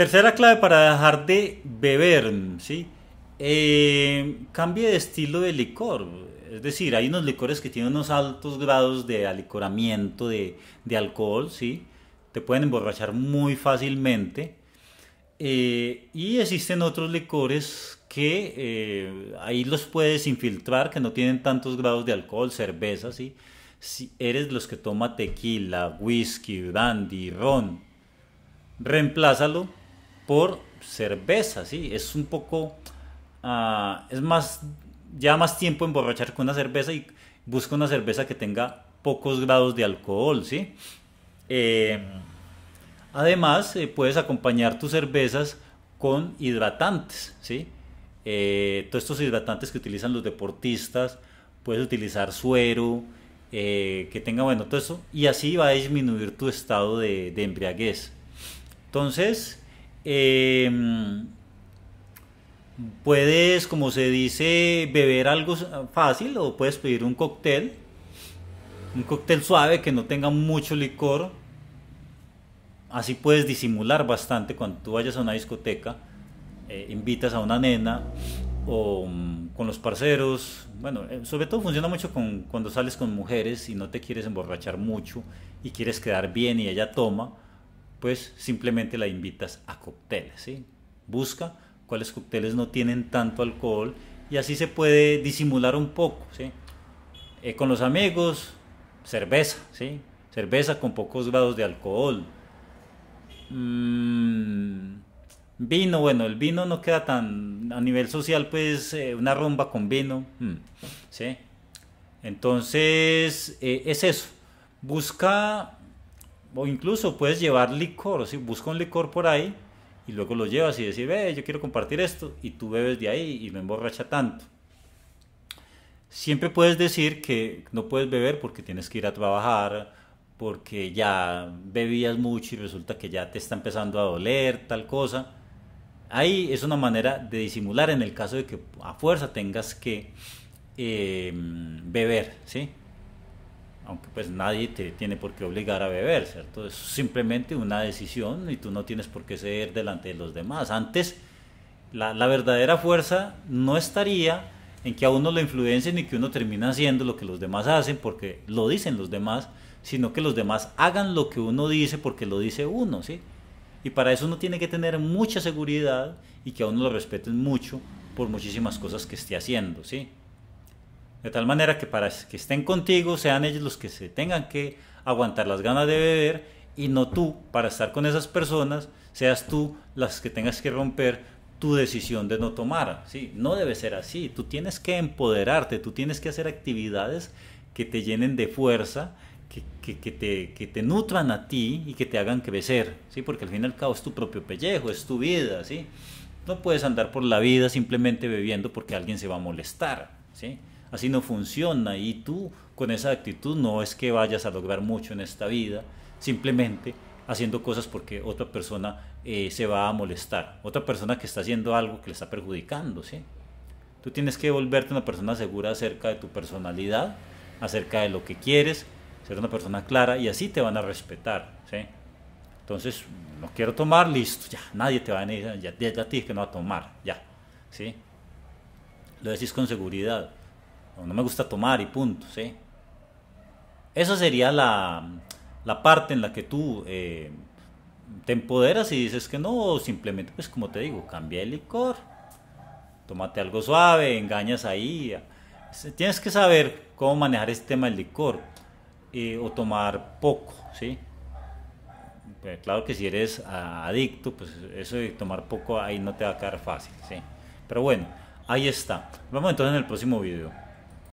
Tercera clave para dejar de beber, ¿sí? Eh, cambie de estilo de licor. Es decir, hay unos licores que tienen unos altos grados de alicoramiento de, alcohol, ¿sí? Te pueden emborrachar muy fácilmente. Eh, y existen otros licores que eh, ahí los puedes infiltrar, que no tienen tantos grados de alcohol, cerveza, ¿sí? Si eres los que toma tequila, whisky, brandy, ron, reemplázalo por cerveza, ¿sí? Es un poco, ah, es más, ya más tiempo emborrachar con una cerveza y busca una cerveza que tenga pocos grados de alcohol, ¿sí? Eh, además, eh, puedes acompañar tus cervezas con hidratantes, ¿sí? Eh, todos estos hidratantes que utilizan los deportistas, puedes utilizar suero, que tenga, bueno, todo eso, y así va a disminuir tu estado de embriaguez. Entonces, Em, puedes, como se dice, beber algo fácil o puedes pedir un cóctel. Un cóctel suave que no tenga mucho licor. Así puedes disimular bastante cuando tú vayas a una discoteca, eh, invitas a una nena o mm, con los parceros. Bueno, eh, sobre todo funciona mucho cuando sales con mujeres y no te quieres emborrachar mucho y quieres quedar bien y ella toma pues simplemente la invitas a cócteles. ¿sí? Busca cuáles cócteles no tienen tanto alcohol y así se puede disimular un poco. ¿sí? Eh, con los amigos, cerveza, ¿sí? cerveza con pocos grados de alcohol. Mm, vino, bueno, el vino no queda tan a nivel social, pues eh, una rumba con vino. Mm, ¿sí? Entonces, eh, es eso. Busca o incluso puedes llevar licor, si sea, un licor por ahí y luego lo llevas y decir, ve, yo quiero compartir esto, y tú bebes de ahí y me emborracha tanto. Siempre puedes decir que no puedes beber porque tienes que ir a trabajar, porque ya bebías mucho y resulta que ya te está empezando a doler, tal cosa. Ahí es una manera de disimular en el caso de que a fuerza tengas que eh, beber, ¿sí? aunque pues nadie te tiene por qué obligar a beber, ¿cierto? Es simplemente una decisión y tú no tienes por qué ceder delante de los demás. Antes, la, verdadera fuerza no estaría en que a uno lo influencien y que uno termina haciendo lo que los demás hacen porque lo dicen los demás, sino que los demás hagan lo que uno dice porque lo dice uno, ¿sí? Y para eso uno tiene que tener mucha seguridad y que a uno lo respeten mucho por muchísimas cosas que esté haciendo, ¿sí? De tal manera que para que estén contigo sean ellos los que se tengan que aguantar las ganas de beber y no tú, para estar con esas personas, seas tú las que tengas que romper tu decisión de no tomar. ¿sí? No debe ser así. Tú tienes que empoderarte, tú tienes que hacer actividades que te llenen de fuerza, que, que, te, que te nutran a ti y que te hagan crecer, ¿sí? porque al fin y al cabo es tu propio pellejo, es tu vida. ¿sí? No puedes andar por la vida simplemente bebiendo porque alguien se va a molestar. ¿sí? así no funciona y tú con esa actitud no es que vayas a lograr mucho en esta vida, simplemente haciendo cosas porque otra persona eh, se va a molestar, otra persona que está haciendo algo que le está perjudicando, ¿sí? Tú tienes que volverte una persona segura acerca de tu personalidad, acerca de lo que quieres, ser una persona clara y así te van a respetar, Entonces, no quiero tomar, listo, ya, nadie te va a decir, ya, ya, que no va a tomar, ya, ¿sí? Lo decís con seguridad no me gusta tomar y punto, ¿sí? Esa sería la, parte en la que tú eh, te empoderas y dices que no, simplemente, pues como te digo, cambia el licor, tómate algo suave, engañas ahí. Tienes que saber cómo manejar este tema del licor o tomar poco, ¿sí? Pues, claro que si eres adicto, pues eso de tomar poco ahí no te va a quedar fácil, ¿sí? Pero bueno, ahí está. Vamos entonces en el próximo video.